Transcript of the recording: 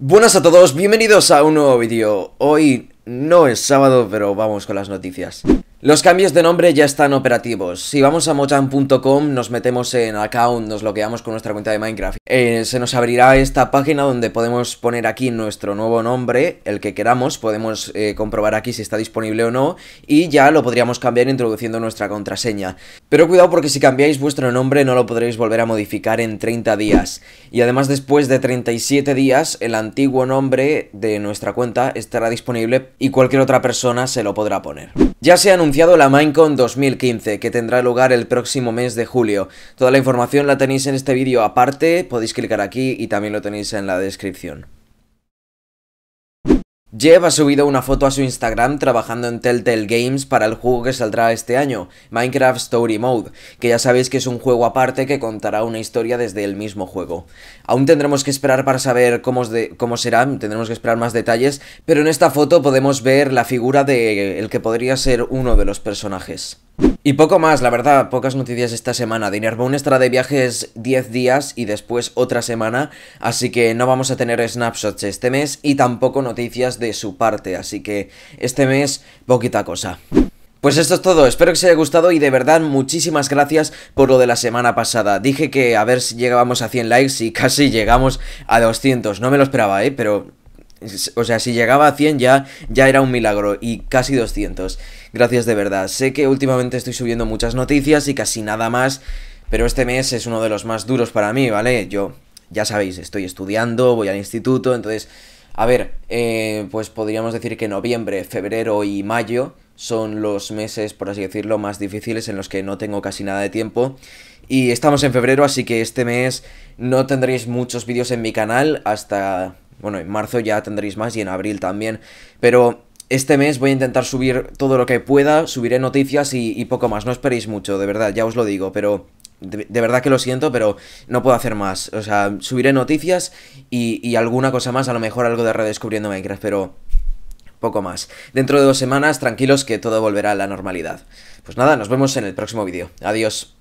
Buenas a todos, bienvenidos a un nuevo vídeo. Hoy no es sábado, pero vamos con las noticias. Los cambios de nombre ya están operativos. Si vamos a mochan.com, nos metemos en account, nos bloqueamos con nuestra cuenta de Minecraft. Eh, se nos abrirá esta página donde podemos poner aquí nuestro nuevo nombre, el que queramos, podemos eh, comprobar aquí si está disponible o no, y ya lo podríamos cambiar introduciendo nuestra contraseña. Pero cuidado porque si cambiáis vuestro nombre no lo podréis volver a modificar en 30 días. Y además después de 37 días el antiguo nombre de nuestra cuenta estará disponible y cualquier otra persona se lo podrá poner. Ya se ha anunciado la Minecon 2015 que tendrá lugar el próximo mes de julio. Toda la información la tenéis en este vídeo aparte, podéis clicar aquí y también lo tenéis en la descripción. Jeb ha subido una foto a su Instagram trabajando en Telltale Games para el juego que saldrá este año, Minecraft Story Mode, que ya sabéis que es un juego aparte que contará una historia desde el mismo juego. Aún tendremos que esperar para saber cómo, cómo será, tendremos que esperar más detalles, pero en esta foto podemos ver la figura de el que podría ser uno de los personajes. Y poco más, la verdad, pocas noticias esta semana. un estará de viajes 10 días y después otra semana, así que no vamos a tener snapshots este mes y tampoco noticias de su parte, así que este mes poquita cosa. Pues esto es todo, espero que os haya gustado y de verdad muchísimas gracias por lo de la semana pasada. Dije que a ver si llegábamos a 100 likes y casi llegamos a 200, no me lo esperaba, ¿eh? Pero o sea, si llegaba a 100 ya, ya era un milagro y casi 200. Gracias de verdad. Sé que últimamente estoy subiendo muchas noticias y casi nada más, pero este mes es uno de los más duros para mí, ¿vale? Yo, ya sabéis, estoy estudiando, voy al instituto, entonces, a ver, eh, pues podríamos decir que noviembre, febrero y mayo son los meses, por así decirlo, más difíciles en los que no tengo casi nada de tiempo. Y estamos en febrero, así que este mes no tendréis muchos vídeos en mi canal hasta bueno, en marzo ya tendréis más y en abril también, pero este mes voy a intentar subir todo lo que pueda, subiré noticias y, poco más, no esperéis mucho, de verdad, ya os lo digo, pero de, verdad que lo siento, pero no puedo hacer más. O sea, subiré noticias y, y alguna cosa más, a lo mejor algo de redescubriendo Minecraft, pero poco más. Dentro de dos semanas, tranquilos que todo volverá a la normalidad. Pues nada, nos vemos en el próximo vídeo. Adiós.